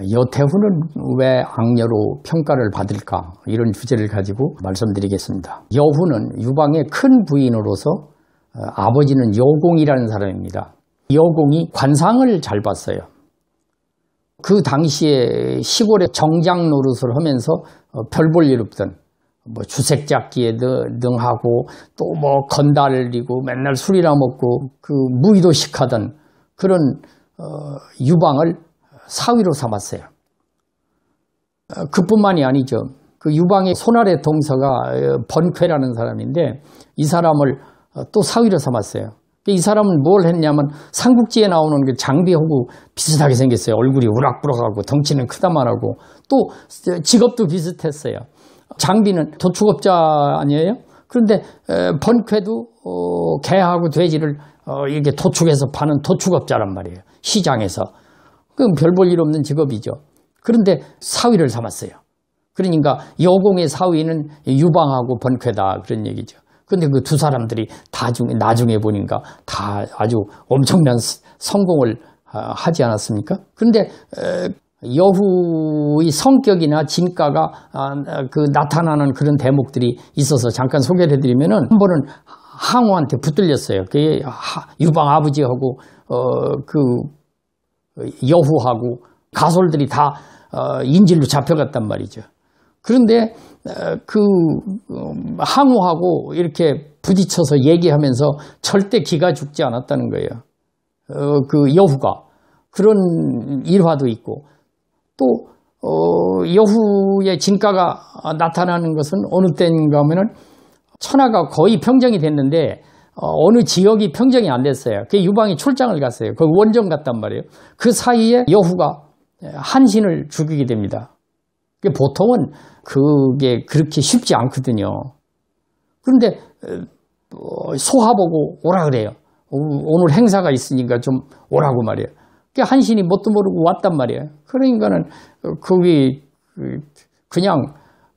여태후는 왜 악녀로 평가를 받을까 이런 주제를 가지고 말씀드리겠습니다. 여후는 유방의 큰 부인으로서 어, 아버지는 여공이라는 사람입니다. 여공이 관상을 잘 봤어요. 그 당시에 시골에 정장 노릇을 하면서 어, 별볼 일 없던 뭐 주색 잡기에 능하고또 뭐건달리고 맨날 술이나 먹고 그 무의도식하던 그런 어, 유방을 사위로 삼았어요. 어, 그뿐만이 아니죠. 그 유방의 손아래 동서가 어, 번쾌라는 사람인데 이 사람을 어, 또 사위로 삼았어요. 이 사람은 뭘 했냐면 삼국지에 나오는 그 장비하고 비슷하게 생겼어요. 얼굴이 우락부락하고 덩치는 크다만하고 또 직업도 비슷했어요. 장비는 도축업자 아니에요? 그런데 번쾌도 개하고 돼지를 이렇게 도축해서 파는 도축업자란 말이에요. 시장에서. 그건 별 볼 일 없는 직업이죠. 그런데 사위를 삼았어요. 그러니까 여공의 사위는 유방하고 번쾌다 그런 얘기죠. 그런데그 두 사람들이 다중에 나중에 보니까 다 아주 엄청난 성공을 아, 하지 않았습니까? 그런데 여후의 성격이나 진가가 아, 그 나타나는 그런 대목들이 있어서 잠깐 소개를 해드리면한 번은 항우한테 붙들렸어요. 그게 유방 아버지하고 어그 여후하고 가솔들이 다 어, 인질로 잡혀갔단 말이죠. 그런데 어, 그 음, 항우하고 이렇게 부딪혀서 얘기하면서 절대 기가 죽지 않았다는 거예요. 어, 그 여후가 그런 일화도 있고 또 여후의 진가가 나타나는 것은 어느 때인가 하면은 천하가 거의 평정이 됐는데 어, 어느 지역이 평정이 안 됐어요. 그 유방이 출장을 갔어요. 그 원정 갔단 말이에요. 그 사이에 여후가 예, 한신을 죽이게 됩니다. 보통은 그게 그렇게 쉽지 않거든요. 그런데 어, 뭐 소화보고 오라 그래요. 오늘 행사가 있으니까 좀 오라고 말이에요. 그 한신이 뭣도 모르고 왔단 말이에요. 그러니까는 어, 거기 그, 그냥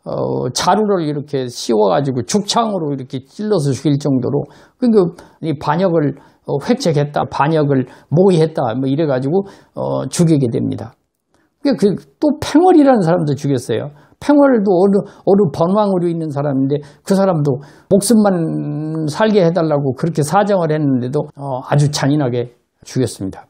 어, 자루를 이렇게 씌워가지고 죽창으로 이렇게 찔러서 죽일 정도로 그러니까 이 반역을 어, 획책했다, 반역을 모의했다, 뭐 이래가지고 어, 죽이게 됩니다. 그또 그러니까 그 팽월이라는 사람도 죽였어요. 팽월도 어느 어느 번왕으로 있는 사람인데 그 사람도 목숨만 살게 해달라고 그렇게 사정을 했는데도 어, 아주 잔인하게 죽였습니다.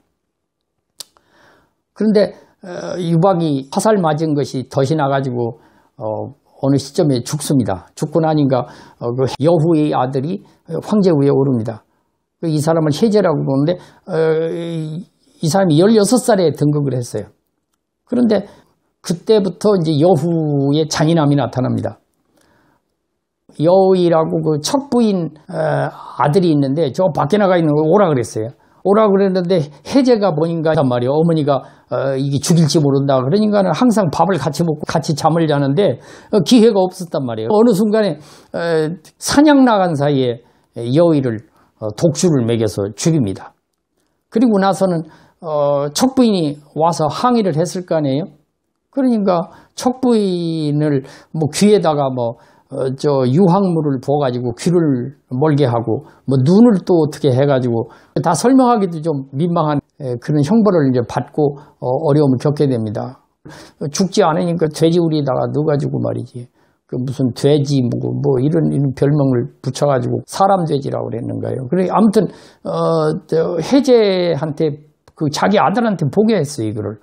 그런데 어, 유박이 화살 맞은 것이 덧이 나가지고 어, 어느 시점에 죽습니다. 죽고 나니까 어, 그 여후의 아들이 황제 위에 오릅니다. 그 이 사람을 해제라고 보는데 어, 이 사람이 16살에 등극을 했어요. 그런데 그때부터 이제 여후의 장인함이 나타납니다. 여우이라고 그 첩부인 어, 아들이 있는데 저 밖에 나가 있는 걸 오라 그랬어요. 오라 그랬는데 해제가 뭔가 말이야 어머니가 어, 이게 죽일지 모른다 그러니까는 항상 밥을 같이 먹고 같이 잠을 자는데 어, 기회가 없었단 말이에요 어느 순간에 어, 사냥 나간 사이에 여의를 어, 독주를 먹여서 죽입니다 그리고 나서는 어, 척부인이 와서 항의를 했을 거 아니에요 그러니까 척부인을 뭐 귀에다가 뭐 어, 저 유황물을 부어가지고 귀를 멀게 하고 뭐 눈을 또 어떻게 해가지고 다 설명하기도 좀 민망한 그런 형벌을 이제 받고 어, 려움을 겪게 됩니다. 죽지 않으니까 돼지우리다가 에 넣어가지고 말이지. 그 무슨 돼지 뭐, 뭐 이런, 이런 별명을 붙여가지고 사람 돼지라고 그랬는가요. 그래 아무튼 어 해제한테 그 자기 아들한테 보게 했어요 이거를.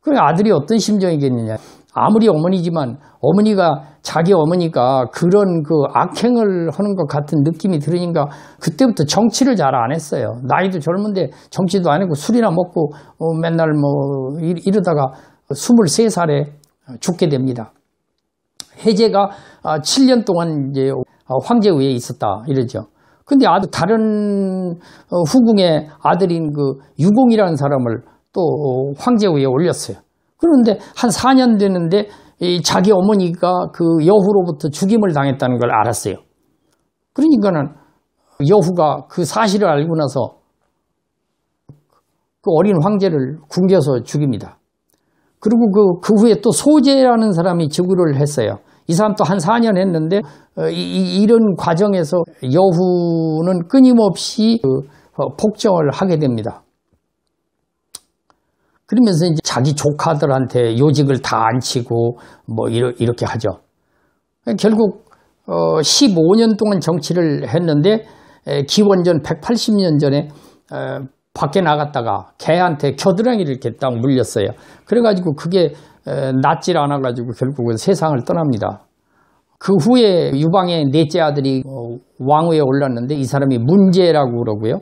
그 아들이 어떤 심정이겠느냐. 아무리 어머니지만 어머니가 자기 어머니가 그런 그 악행을 하는 것 같은 느낌이 들으니까 그때부터 정치를 잘 안 했어요. 나이도 젊은데 정치도 안 했고 술이나 먹고 어, 맨날 뭐 이러다가 23살에 죽게 됩니다. 해제가 7년 아, 동안 이제 아, 황제위에 있었다 이러죠. 근데 아주 다른 어, 후궁의 아들인 그 유공이라는 사람을 또 어, 황제위에 올렸어요. 그런데 한 4년 됐는데 자기 어머니가 그 여후로부터 죽임을 당했다는 걸 알았어요. 그러니까는 여후가 그 사실을 알고 나서 그 어린 황제를 굶겨서 죽입니다. 그리고 그, 그 후에 또소재라는 사람이 즉위를 했어요. 이 사람 또 한 4년 했는데 어, 이, 런 과정에서 여후는 끊임없이 그 어, 폭정을 하게 됩니다. 그러면서 이제 자기 조카들한테 요직을 다안 치고 뭐 이러, 이렇게 하죠. 결국 어 15년 동안 정치를 했는데 기원전 180년 전에 어, 밖에 나갔다가 개한테 겨드랑이를 이렇게 딱 물렸어요. 그래가지고 그게 낫질 않아가지고 결국은 세상을 떠납니다. 그 후에 유방의 넷째 아들이 어, 왕위에 올랐는데 이 사람이 문제라고 그러고요.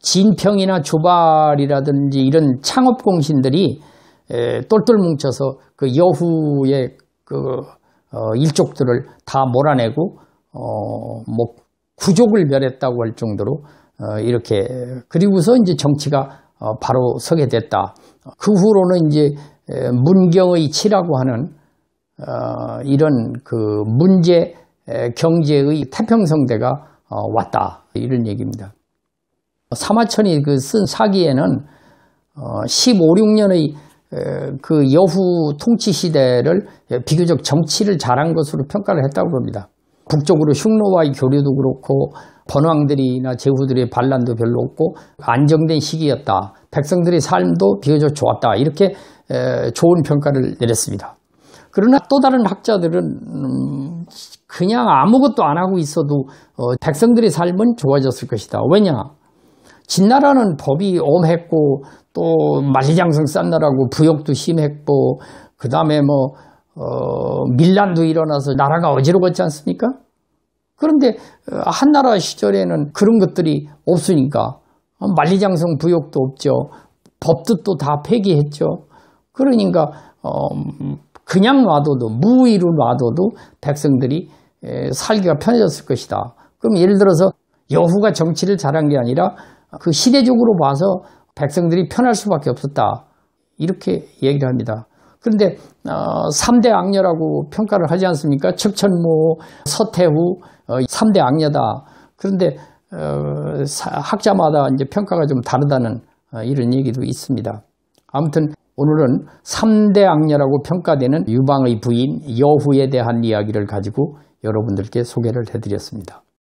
진평이나 조발이라든지 이런 창업 공신들이 똘똘 뭉쳐서 그 여후의 그 어, 일족들을 다 몰아내고 어, 뭐 구족을 멸했다고 할 정도로 어, 이렇게 그리고서 이제 정치가 어, 바로 서게 됐다. 그 후로는 이제 문경의 치라고 하는 어, 이런 그 문제 경제의 태평성대가 어, 왔다 이런 얘기입니다. 사마천이 그 쓴 사기에는 15, 어, 6년의 그 여후 통치 시대를 비교적 정치를 잘한 것으로 평가를 했다고 합니다. 북쪽으로 흉노와의 교류도 그렇고 번왕들이나 제후들의 반란도 별로 없고 안정된 시기였다. 백성들의 삶도 비교적 좋았다. 이렇게 좋은 평가를 내렸습니다. 그러나 또 다른 학자들은 음, 그냥 아무것도 안 하고 있어도 어, 백성들의 삶은 좋아졌을 것이다. 왜냐? 진나라는 법이 엄했고 또 만리장성 쌓느라고 부역도 심했고 그 다음에 뭐 어, 밀란도 일어나서 나라가 어지러웠지 않습니까? 그런데 어, 한나라 시절에는 그런 것들이 없으니까 만리장성 부역도 없죠. 법도 또 다 폐기했죠. 그러니까 어, 그냥 놔둬도 무의로 놔둬도 백성들이 에, 살기가 편해졌을 것이다. 그럼 예를 들어서 여후가 정치를 잘한 게 아니라 그 시대적으로 봐서 백성들이 편할 수밖에 없었다. 이렇게 얘기를 합니다. 그런데 어, 3대 악녀라고 평가를 하지 않습니까? 척천모, 서태후, 어, 3대 악녀다. 그런데 어, 학자마다 이제 평가가 좀 다르다는 어, 이런 얘기도 있습니다. 아무튼 오늘은 3대 악녀라고 평가되는 유방의 부인 여후에 대한 이야기를 가지고 여러분들께 소개를 해드렸습니다.